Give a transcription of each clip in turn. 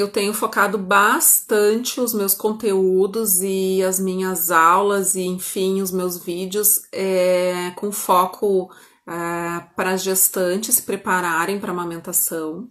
eu tenho focado bastante os meus conteúdos e as minhas aulas e, enfim, os meus vídeos é, com foco é, para as gestantes se prepararem para a amamentação.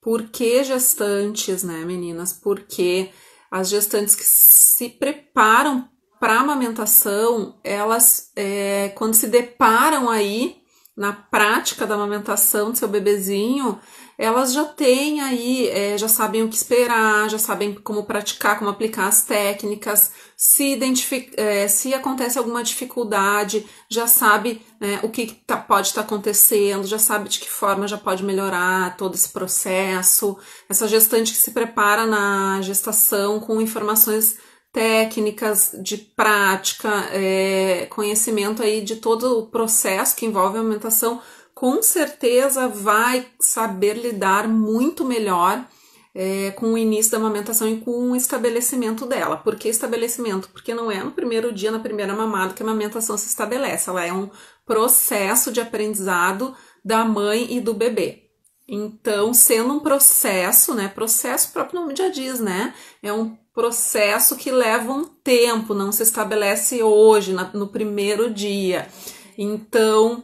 Por que gestantes, né, meninas? Porque as gestantes que se preparam para a amamentação, elas, é, quando se deparam aí na prática da amamentação do seu bebezinho, elas já têm aí, é, já sabem o que esperar, já sabem como praticar, como aplicar as técnicas, se, identifica, é, se acontece alguma dificuldade, já sabe né, o que tá, pode estar tá acontecendo, já sabe de que forma já pode melhorar todo esse processo. Essa gestante que se prepara na gestação com informações técnicas de prática, é, conhecimento aí de todo o processo que envolve a amamentação com certeza vai saber lidar muito melhor é, com o início da amamentação e com o estabelecimento dela. Por que estabelecimento? Porque não é no primeiro dia, na primeira mamada, que a amamentação se estabelece. Ela é um processo de aprendizado da mãe e do bebê. Então, sendo um processo, né? Processo próprio nome já diz, né? É um processo que leva um tempo, não se estabelece hoje, na, no primeiro dia. Então,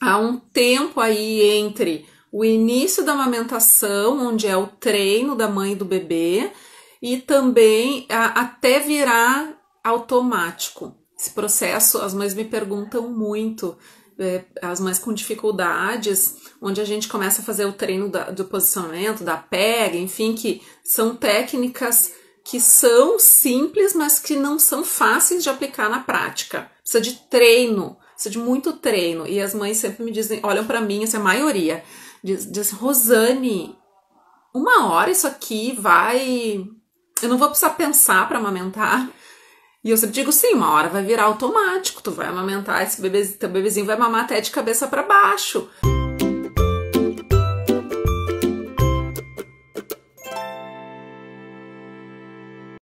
há um tempo aí entre o início da amamentação, onde é o treino da mãe e do bebê, e também a, até virar automático. Esse processo, as mães me perguntam muito, é, as mães com dificuldades, onde a gente começa a fazer o treino da, do posicionamento, da pega, enfim, que são técnicas que são simples, mas que não são fáceis de aplicar na prática. Precisa de treino, precisa de muito treino. E as mães sempre me dizem, olham para mim, essa é a maioria, diz, diz, Rosane, uma hora isso aqui vai. Eu não vou precisar pensar para amamentar. E eu sempre digo, sim, uma hora vai virar automático, tu vai amamentar esse bebezinho, teu bebezinho vai mamar até de cabeça para baixo.